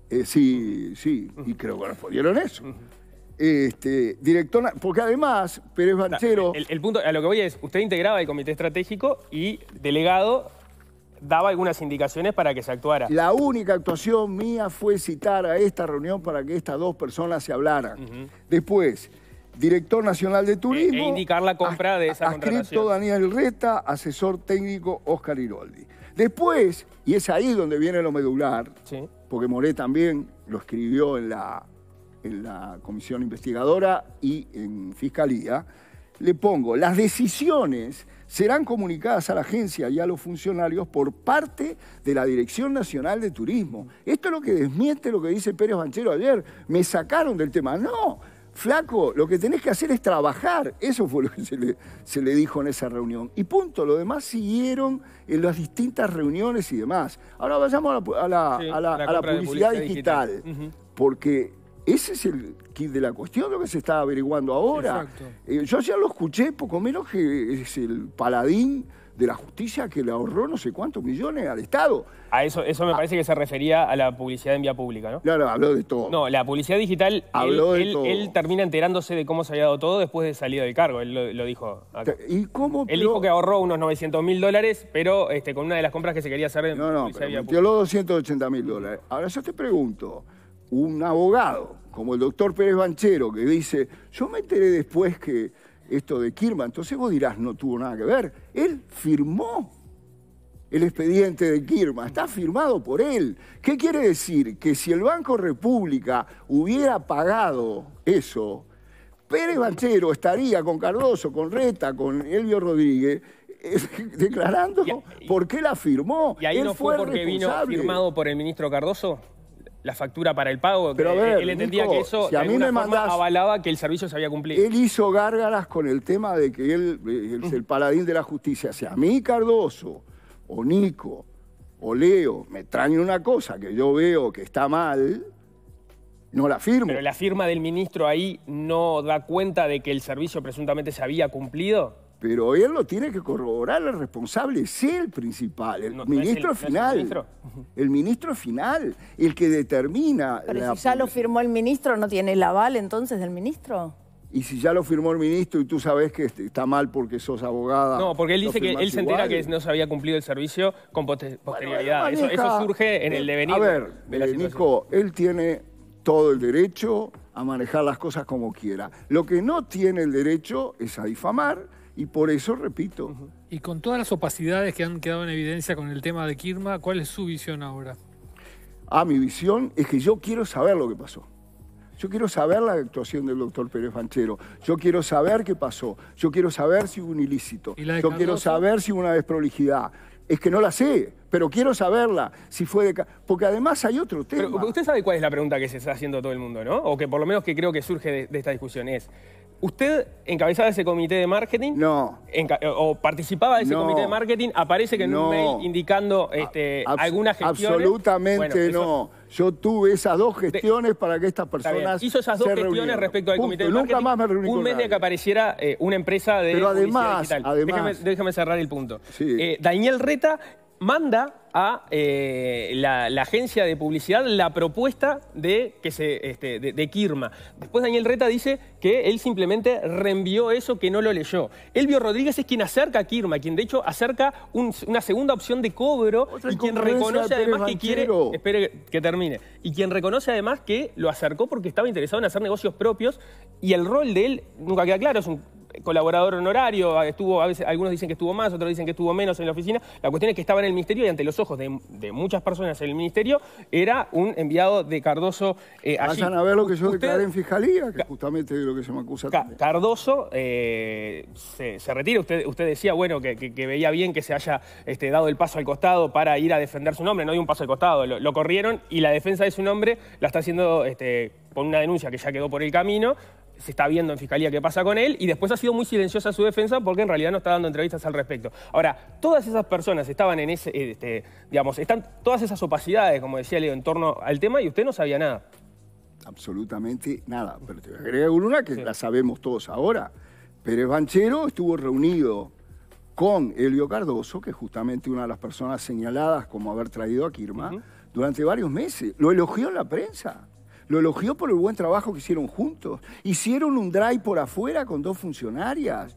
Eh, sí, sí, y creo que respondieron eso. Este, director, porque además Pérez Banchero... el punto, a lo que voy es, usted integraba el comité estratégico y delegado daba algunas indicaciones para que se actuara. La única actuación mía fue citar a esta reunión para que estas dos personas se hablaran. Después, director nacional de e- e turismo... E, indicar la compra de esa contratación. Daniel Reta, asesor técnico Oscar Iroldi. Después, y es ahí donde viene lo medular, porque Moré también lo escribió en la, en la comisión investigadora y en fiscalía, le pongo las decisiones serán comunicadas a la agencia y a los funcionarios por parte de la Dirección Nacional de Turismo. Esto es lo que desmiente lo que dice Pérez Banchero ayer. Me sacaron del tema. No, flaco, lo que tenés que hacer es trabajar. Eso fue lo que se le, se le, dijo en esa reunión. Y punto, lo demás siguieron en las distintas reuniones y demás. Ahora vayamos a la, publicidad digital. Porque ese es el kit de la cuestión, lo que se está averiguando ahora. Eh, yo ya lo escuché, poco menos que es el paladín de la justicia que le ahorró no sé cuántos millones al Estado. A eso, eso me ah. parece que se refería a la publicidad en vía pública, ¿no? No, no, habló de todo. No, la publicidad digital, habló él, termina enterándose de cómo se había dado todo después de salir del cargo, él lo, dijo. ¿Y cómo? Él dijo que ahorró unos 900 mil dólares, pero este, con una de las compras que se quería hacer en no, no, pero vía metió los 280 mil dólares. Ahora yo te pregunto, un abogado, como el doctor Pérez Banchero, que dice, yo me enteré después que esto de Kirman, entonces vos dirás, no tuvo nada que ver. Él firmó el expediente de Kirma está firmado por él. ¿Qué quiere decir? Que si el Banco República hubiera pagado eso, Pérez Banchero estaría con Cardoso, con Reta, con Elvio Rodríguez, eh, [laughs] declarando por qué la firmó. ¿Y ahí no fue porque vino firmado por el ministro Cardoso? la factura para el pago. Pero que, eh, él entendía que eso avalaba que el servicio se había cumplido. Él hizo gárgaras con el tema de que él, eh, es el paladín de la justicia. Si a mí Cardoso o Nico o Leo me traen una cosa que yo veo que está mal, no la firmo. Pero la firma del ministro ahí no da cuenta de que el servicio presuntamente se había cumplido. Pero él lo tiene que corroborar, el responsable es el principal, el ministro final. el, ministro. final, el que determina... Pero si ya lo firmó el ministro, ¿no tiene el aval entonces del ministro? Y si ya lo firmó el ministro y tú sabes que está mal porque sos abogada... No, porque él dice que él se entera que no se había cumplido el servicio con posterioridad. eso, surge en el eh, devenir A ver, de eh, él tiene todo el derecho a manejar las cosas como quiera. Lo que no tiene el derecho es a difamar, y por eso repito. Y con todas las opacidades que han quedado en evidencia con el tema de Kirma, ¿cuál es su visión ahora? Ah, mi visión es que yo quiero saber lo que pasó. Yo quiero saber la actuación del doctor Pérez Banchero. Yo quiero saber qué pasó. Yo quiero saber si hubo un ilícito. yo quiero saber si hubo una desprolijidad. Es que no la sé, pero quiero saberla. Si fue de... Porque además hay otro tema. usted sabe cuál es la pregunta que se está haciendo todo el mundo, ¿no? O que por lo menos que creo que surge de esta discusión es... ¿Usted encabezaba ese comité de marketing? No. Eh, ¿O participaba de ese comité de marketing? Aparece que en un mail indicando este, gestión. algunas Absolutamente no. Yo tuve esas dos gestiones para que estas personas. Hizo esas dos gestiones respecto al comité de marketing. Nunca más me reuní Un mes de que apareciera eh, una empresa de. Pero además. además déjame cerrar el punto. Eh, Daniel Reta manda a eh, la, agencia de publicidad la propuesta de, que se, este, de, Kirma. Después Daniel Reta dice que él simplemente reenvió eso, que no lo leyó. Elvio Rodríguez es quien acerca a Kirma, quien de hecho acerca una segunda opción de cobro y quien reconoce además que quiere... Espere que termine. Y quien reconoce además que lo acercó porque estaba interesado en hacer negocios propios y el rol de él, nunca queda claro, colaborador honorario, estuvo, a veces, algunos dicen que estuvo más, otros dicen que estuvo menos en la oficina. La cuestión es que estaba en el ministerio y ante los ojos de, muchas personas en el ministerio era un enviado de Cardoso eh, Vayan a ver lo que yo declaré en fiscalía, que justamente es lo que se me acusa. Cardoso eh, se, retira, usted, usted decía, bueno, que, veía bien que se haya este, dado el paso al costado para ir a defender su nombre, no hay un paso al costado, lo, corrieron y la defensa de su nombre la está haciendo... Este, por una denuncia que ya quedó por el camino, se está viendo en Fiscalía qué pasa con él, y después ha sido muy silenciosa su defensa porque en realidad no está dando entrevistas al respecto. Ahora, todas esas personas estaban en ese, este, digamos, están todas esas opacidades, como decía Leo, en torno al tema y usted no sabía nada. Absolutamente nada, pero te voy una que la sabemos todos ahora. Pérez Banchero estuvo reunido con Elio Cardoso, que es justamente una de las personas señaladas como haber traído a Kirma, durante varios meses. Lo elogió en la prensa. Lo elogió por el buen trabajo que hicieron juntos. Hicieron un drive por afuera con dos funcionarias,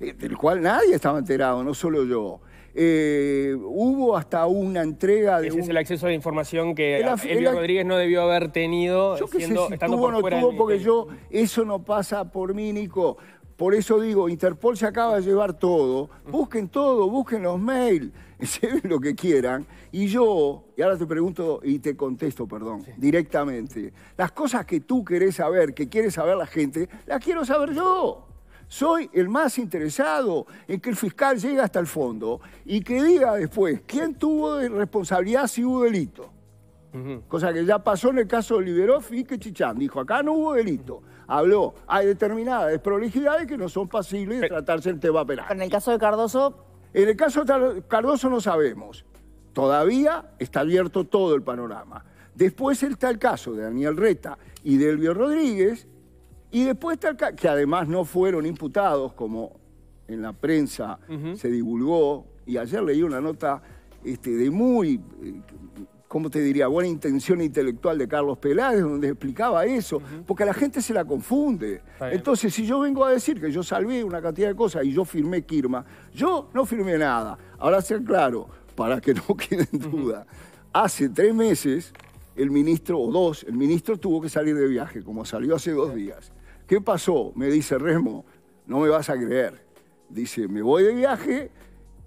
eh, del cual nadie estaba enterado, no solo yo. Eh, hubo hasta una entrega de. Ese es el acceso a la información que el, Rodríguez no debió haber tenido. Yo qué sé si tuvo o no tuvo, porque yo. Eso no pasa por mí, Nico. Por eso digo, Interpol se acaba de llevar todo. Busquen todo, busquen los mails, [laughs] lleven lo que quieran. Y yo, y ahora te pregunto y te contesto, perdón, directamente. Las cosas que tú querés saber, que quiere saber la gente, las quiero saber yo. Soy el más interesado en que el fiscal llegue hasta el fondo y que diga después quién tuvo responsabilidad si hubo delito. Cosa que ya pasó en el caso de Liberoff y que Chichán dijo, acá no hubo delito habló. Hay determinadas desprolijidades que no son pasibles de tratarse en tema penal. en el caso de Cardoso... En el caso de Cardoso no sabemos. Todavía está abierto todo el panorama. Después está el caso de Daniel Reta y de Rodríguez. Y después está el caso, que además no fueron imputados, como en la prensa se divulgó. Y ayer leí una nota este, de muy eh, ¿cómo te diría?, buena intención intelectual de Carlos Peláez, donde explicaba eso, porque a la gente se la confunde. Entonces, si yo vengo a decir que yo salvé una cantidad de cosas y yo firmé Kirma, yo no firmé nada. Ahora sea claro, para que [laughs] no queden dudas, duda, hace tres meses el ministro, o dos, el ministro tuvo que salir de viaje, como salió hace dos días. ¿Qué pasó? Me dice Remo, no me vas a creer. Dice, me voy de viaje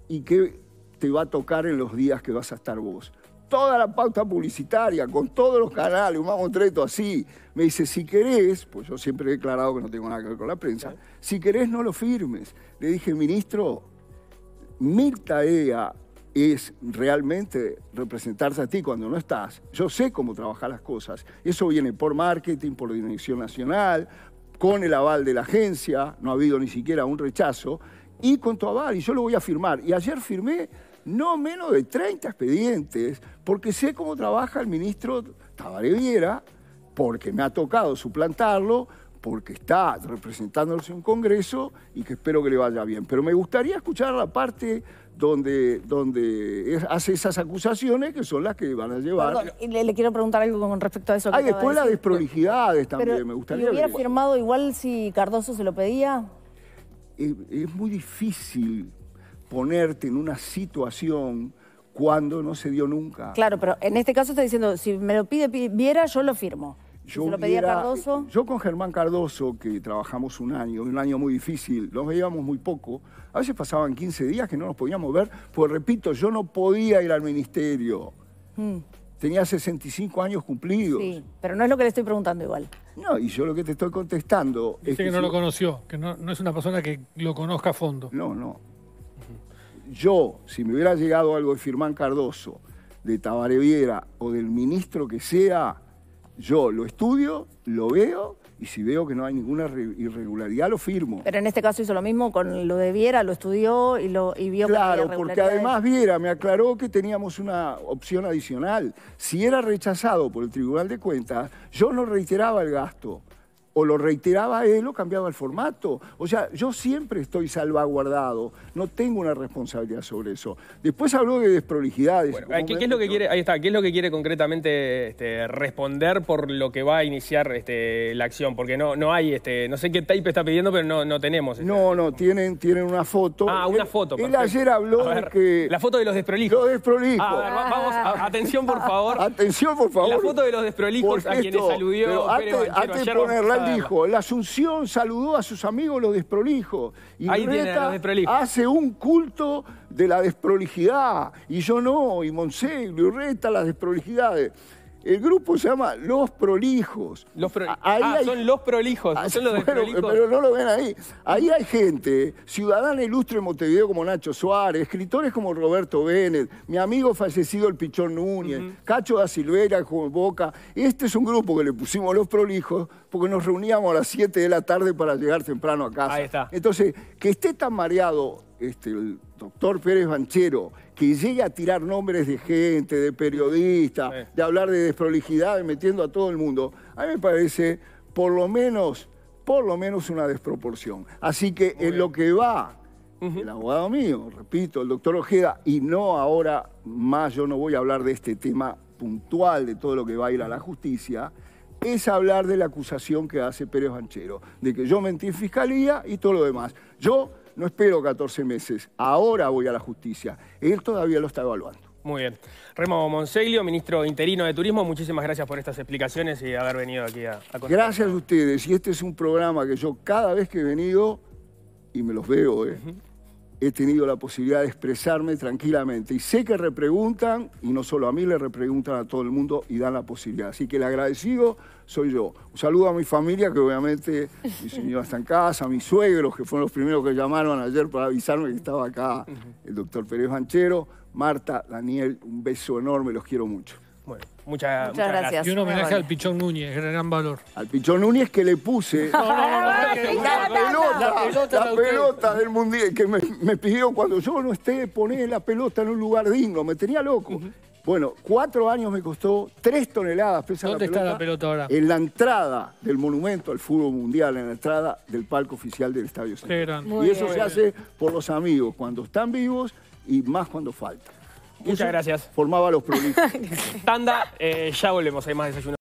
y que te va a tocar en los días que vas a estar vos toda la pauta publicitaria, con todos los canales, un Treto así. Me dice, si querés, pues yo siempre he declarado que no tengo nada que ver con la prensa, si querés no lo firmes. Le dije, ministro, mi tarea es realmente representarse a ti cuando no estás. Yo sé cómo trabajar las cosas. Eso viene por marketing, por dirección nacional, con el aval de la agencia, no ha habido ni siquiera un rechazo, y con tu aval, y yo lo voy a firmar. Y ayer firmé no menos de 30 expedientes porque sé cómo trabaja el ministro Tabaré Viera, porque me ha tocado suplantarlo, porque está representándose en Congreso y que espero que le vaya bien. Pero me gustaría escuchar la parte donde, donde hace esas acusaciones que son las que van a llevar. le, quiero preguntar algo con respecto a eso. Ah, después de las desprolijidades también, me gustaría. ¿Le hubiera firmado igual si Cardoso se lo pedía? Eh, es muy difícil ponerte en una situación cuando no se dio nunca. Claro, pero en este caso está diciendo, si me lo pide Viera, yo lo firmo. Yo, lo yo con Germán Cardoso, que trabajamos un año, un año muy difícil, nos veíamos muy poco. A veces pasaban 15 días que no nos podíamos ver, pues repito, yo no podía ir al ministerio. Mm. Tenía 65 años cumplidos. Sí, pero no es lo que le estoy preguntando igual. No, y yo lo que te estoy contestando es que, no lo conoció, que no, no es una persona que lo conozca a fondo. No, no yo, si me hubiera llegado algo de Firmán Cardoso, de Tabareviera o del ministro que sea, yo lo estudio, lo veo y si veo que no hay ninguna irregularidad lo firmo. Pero en este caso hizo lo mismo con lo de Viera, lo estudió y lo y vio que Claro, porque además Viera me aclaró que teníamos una opción adicional. Si era rechazado por el Tribunal de Cuentas, yo no reiteraba el gasto o lo reiteraba él o cambiaba el formato. O sea, yo siempre estoy salvaguardado, no tengo una responsabilidad sobre eso. Después habló de desprolijidades. ¿qué, es lo que quiere, ahí está, ¿qué es lo que quiere concretamente este, responder por lo que va a iniciar este, la acción? Porque no, no hay, este, no sé qué tape está pidiendo, pero no, no tenemos. Este. no, no, tienen, tienen una foto. Ah, una foto. Él, ayer habló que... La foto de los desprolijos. Los desprolijos. Ah, a ver, vamos, atención por favor. [laughs] Atención por favor. La foto de los desprolijos a quienes aludió. antes, dijo, la Asunción saludó a sus amigos los desprolijos. Y hace un culto de la desprolijidad. Y yo no, y Monseglio, y Reta las desprolijidades. El grupo se llama Los Prolijos. ahí ah, son los prolijos, ah, son los Pero no lo ven ahí. Ahí hay gente, ciudadana ilustre de Montevideo como Nacho Suárez, escritores como Roberto Bennett, mi amigo fallecido el Pichón Núñez, Cacho da Silvera, Juan Boca. Este es un grupo que le pusimos Los Prolijos porque nos reuníamos a las 7 de la tarde para llegar temprano a casa. Ahí está. Entonces, que esté tan mareado este, el doctor Pérez Banchero que llegue a tirar nombres de gente, de periodistas, de hablar de desprolijidad, metiendo a todo el mundo, a mí me parece por lo menos, por lo menos una desproporción. Así que en lo que va el abogado mío, repito, el doctor Ojeda, y no ahora más, yo no voy a hablar de este tema puntual, de todo lo que va a ir a la justicia, es hablar de la acusación que hace Pérez Banchero, de que yo mentí en fiscalía y todo lo demás. Yo no espero 14 meses, ahora voy a la justicia. Él todavía lo está evaluando. Muy bien. Remo Monseglio, ministro interino de Turismo, muchísimas gracias por estas explicaciones y haber venido aquí a, Gracias a ustedes. Y este es un programa que yo cada vez que he venido, y me los veo, ¿eh? he tenido la posibilidad de expresarme tranquilamente. Y sé que repreguntan, y no solo a mí, le repreguntan a todo el mundo y dan la posibilidad. Así que le agradecido soy yo. Un saludo a mi familia, que obviamente mi señora está en casa, a mis suegros, que fueron los primeros que llamaron ayer para avisarme que estaba acá el doctor Pérez Banchero, Marta, Daniel, un beso enorme, los quiero mucho. Bueno muchas, gracias. Y un homenaje al Pichón Núñez, gran valor. Al Pichón Núñez que le puse la, pelota, del mundial, que me, pidió cuando yo no esté poner la pelota en un lugar digno, me tenía loco. Bueno, cuatro años me costó tres toneladas pesa ¿Dónde la pelota, está la pelota ahora? En la entrada del monumento al fútbol mundial, en la entrada del palco oficial del Estadio Central. Y eso se hace por los amigos, cuando están vivos y más cuando faltan. Muchas gracias. Formaba los [laughs] prolijos. Tanda, eh, ya volvemos. Hay más desayuno.